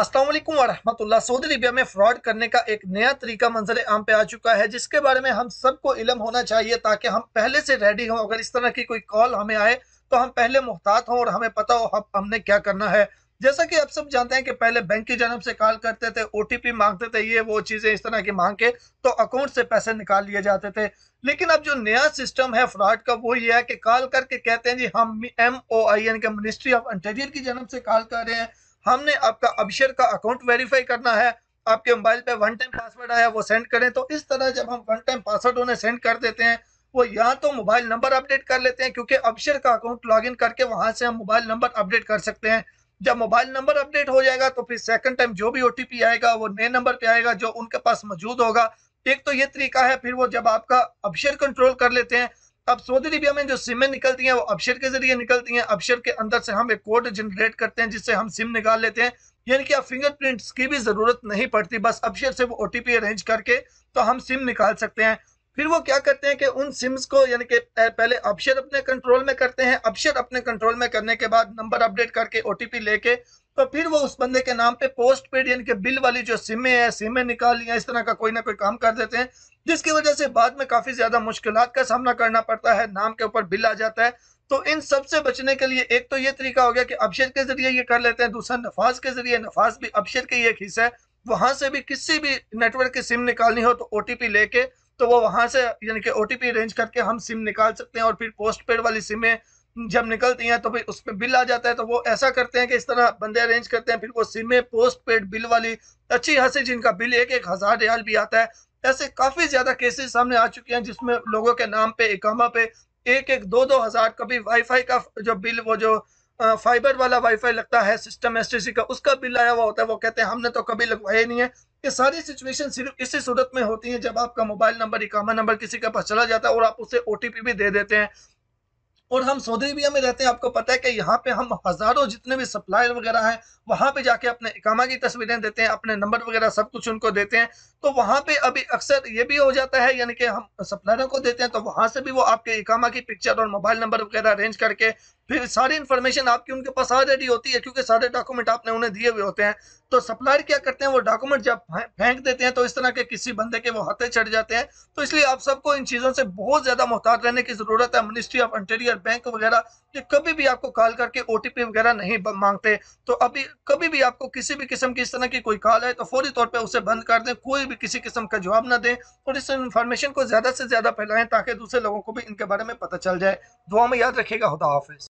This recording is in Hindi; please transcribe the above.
असलम वरहमतुल्ला सऊदी अरबिया में फ्रॉड करने का एक नया तरीका मंजर आम पे आ चुका है जिसके बारे में हम सबको इलम होना चाहिए ताकि हम पहले से रेडी हों अगर इस तरह की कोई कॉल हमें आए तो हम पहले मुहतात हों और हमें पता हो हम हमने क्या करना है जैसा कि आप सब जानते हैं कि पहले बैंक की जानब से कॉल करते थे पी मांगते थे ये वो चीज़ें इस तरह की मांग के तो अकाउंट से पैसे निकाल लिए जाते थे लेकिन अब जो नया सिस्टम है फ्रॉड का वो ये है कि कॉल करके कहते हैं जी हम एम ओ आई एन के मिनिस्ट्री ऑफ इंटीरियर की जानब से कॉल कर रहे हैं हमने आपका अभिषेक का अकाउंट वेरीफाई करना है आपके मोबाइल पे वन टाइम पासवर्ड आया वो सेंड करें तो इस तरह जब हम वन टाइम पासवर्ड उन्हें सेंड कर देते हैं वो या तो मोबाइल नंबर अपडेट कर लेते हैं क्योंकि अभिषेक का अकाउंट लॉगिन करके वहां से हम मोबाइल नंबर अपडेट कर सकते हैं जब मोबाइल नंबर अपडेट हो जाएगा तो फिर सेकंड टाइम जो भी ओटीपी आएगा वो नए नंबर पे आएगा जो उनके पास मौजूद होगा एक तो ये तरीका है फिर वो जब आपका अभिषेक कंट्रोल कर लेते हैं अब सऊदी अरबिया में जो सिमें निकलती हैं वो अपशर के जरिए निकलती हैं अपशर के अंदर से हम एक कोड जनरेट करते हैं जिससे हम सिम निकाल लेते हैं यानी कि अब फिंगरप्रिंट्स की भी ज़रूरत नहीं पड़ती बस अपशर से वो ओ अरेंज करके तो हम सिम निकाल सकते हैं फिर वो क्या करते हैं कि उन सिम्स को यानी कि पहले अपशर अपने कंट्रोल में करते हैं अपशर अपने कंट्रोल में करने के बाद नंबर अपडेट करके ओ लेके तो फिर वो उस बंदे के नाम पे पोस्ट पेड यानी कि बिल वाली जो सिमें हैं सिमें निकाल लिया इस तरह का कोई ना कोई काम कर देते हैं जिसकी वजह से बाद में काफ़ी ज़्यादा मुश्किल का सामना करना पड़ता है नाम के ऊपर बिल आ जाता है तो इन सब से बचने के लिए एक तो ये तरीका हो गया कि अपशर के जरिए ये कर लेते हैं दूसरा नफाज के जरिए नफाज भी अपशर के ही एक हिस्सा है वहां से भी किसी भी नेटवर्क की सिम निकालनी हो तो ओ लेके तो वो वहाँ से यानी कि ओ अरेंज करके हम सिम निकाल सकते हैं और फिर पोस्ट पेड वाली सिमें जब निकलती हैं तो फिर उस पर बिल आ जाता है तो वो ऐसा करते हैं कि इस तरह बंदे अरेंज करते हैं फिर वो सिमें पोस्ट पेड बिल वाली अच्छी हंसी जिनका बिल एक एक हज़ार रियाल भी आता है ऐसे काफ़ी ज़्यादा केसेस सामने आ चुके हैं जिसमें लोगों के नाम पे इकामा पे एक एक दो दो हज़ार कभी वाईफाई का जो बिल वो जो फाइबर वाला वाईफाई लगता है सिस्टम एस का उसका बिल आया हुआ होता है वो कहते हैं हमने तो कभी लगवाया नहीं है ये सारी सिचुएशन सिर्फ इसी सूरत में होती है जब आपका मोबाइल नंबर इकामा नंबर किसी के पास चला जाता है और आप उसे ओ भी दे देते हैं और हम सऊदी अरबिया में रहते हैं आपको पता है कि यहाँ पे हम हज़ारों जितने भी सप्लायर वगैरह हैं वहाँ पे जाके अपने इकामा की तस्वीरें देते हैं अपने नंबर वगैरह सब कुछ उनको देते हैं तो वहाँ पे अभी अक्सर ये भी हो जाता है यानी कि हम सप्लायरों को देते हैं तो वहाँ से भी वो आपके इकामा की पिक्चर और मोबाइल नंबर वगैरह अरेंज करके फिर सारी इन्फॉर्मेशन आपकी उनके पास ऑलरेडी होती है क्योंकि सारे डॉक्यूमेंट आपने उन्हें दिए हुए होते हैं तो सप्लायर क्या करते हैं वो डॉक्यूमेंट जब फेंक देते हैं तो इस तरह के किसी बंदे के वो हाथे चढ़ जाते हैं तो इसलिए आप सबको इन चीज़ों से बहुत ज़्यादा मोहताज रहने की ज़रूरत है मिनिस्ट्री ऑफ इंटीरियर बैंक वगैरह ये कभी भी आपको कॉल करके ओ वगैरह नहीं मांगते तो अभी कभी भी आपको किसी भी किस्म की इस तरह की कोई कॉल है तो फौरी तौर पर उसे बंद कर दें कोई भी किसी किस्म का जवाब ना दें और इस इन्फॉर्मेशन को ज़्यादा से ज़्यादा फैलाएं ताकि दूसरे लोगों को भी इनके बारे में पता चल जाए दुआ में याद रखेगा खुदा हाफिज़